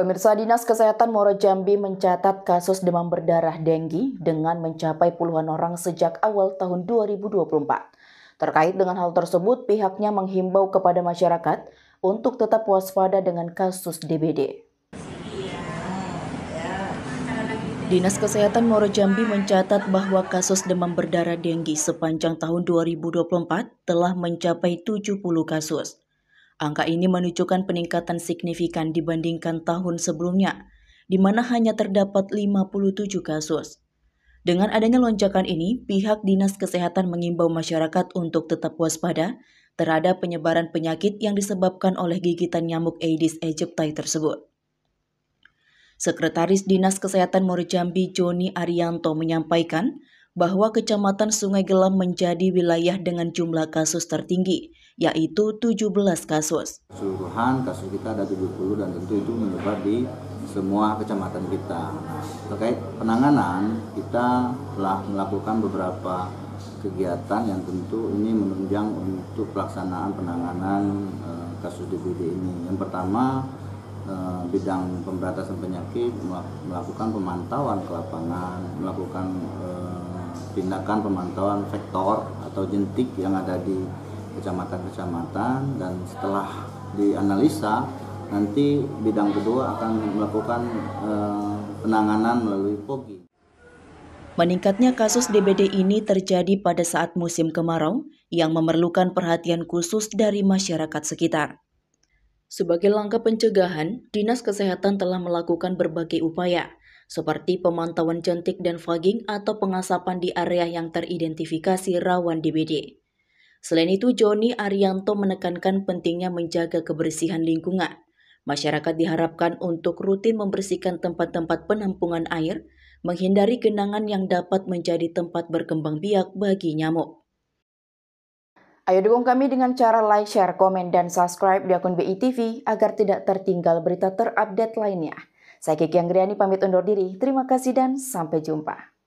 Pemirsa Dinas Kesehatan Moro Jambi mencatat kasus demam berdarah denggi dengan mencapai puluhan orang sejak awal tahun 2024. Terkait dengan hal tersebut, pihaknya menghimbau kepada masyarakat untuk tetap waspada dengan kasus DBD. Dinas Kesehatan Moro Jambi mencatat bahwa kasus demam berdarah denggi sepanjang tahun 2024 telah mencapai 70 kasus. Angka ini menunjukkan peningkatan signifikan dibandingkan tahun sebelumnya, di mana hanya terdapat 57 kasus. Dengan adanya lonjakan ini, pihak Dinas Kesehatan mengimbau masyarakat untuk tetap waspada terhadap penyebaran penyakit yang disebabkan oleh gigitan nyamuk Aedes aegypti tersebut. Sekretaris Dinas Kesehatan Morjambi Joni Arianto menyampaikan bahwa Kecamatan Sungai Gelam menjadi wilayah dengan jumlah kasus tertinggi, yaitu 17 kasus. Keseluruhan kasus kita ada 70 dan tentu itu menyebar di semua kecamatan kita. Terkait penanganan, kita telah melakukan beberapa kegiatan yang tentu ini menunjang untuk pelaksanaan penanganan eh, kasus DBD ini. Yang pertama eh, bidang pemberantasan penyakit melakukan pemantauan ke lapangan, melakukan eh, tindakan pemantauan vektor atau jentik yang ada di kecamatan-kecamatan dan setelah dianalisa nanti bidang kedua akan melakukan eh, penanganan melalui POGI. Meningkatnya kasus DBD ini terjadi pada saat musim kemarau yang memerlukan perhatian khusus dari masyarakat sekitar. Sebagai langkah pencegahan, Dinas Kesehatan telah melakukan berbagai upaya, seperti pemantauan jentik dan fogging atau pengasapan di area yang teridentifikasi rawan DBD. Selain itu, Joni Arianto menekankan pentingnya menjaga kebersihan lingkungan. Masyarakat diharapkan untuk rutin membersihkan tempat-tempat penampungan air, menghindari genangan yang dapat menjadi tempat berkembang biak bagi nyamuk. Ayo dukung kami dengan cara like, share, komen, dan subscribe di akun BITV agar tidak tertinggal berita terupdate lainnya. Saya Kiki Anggriani pamit undur diri. Terima kasih dan sampai jumpa.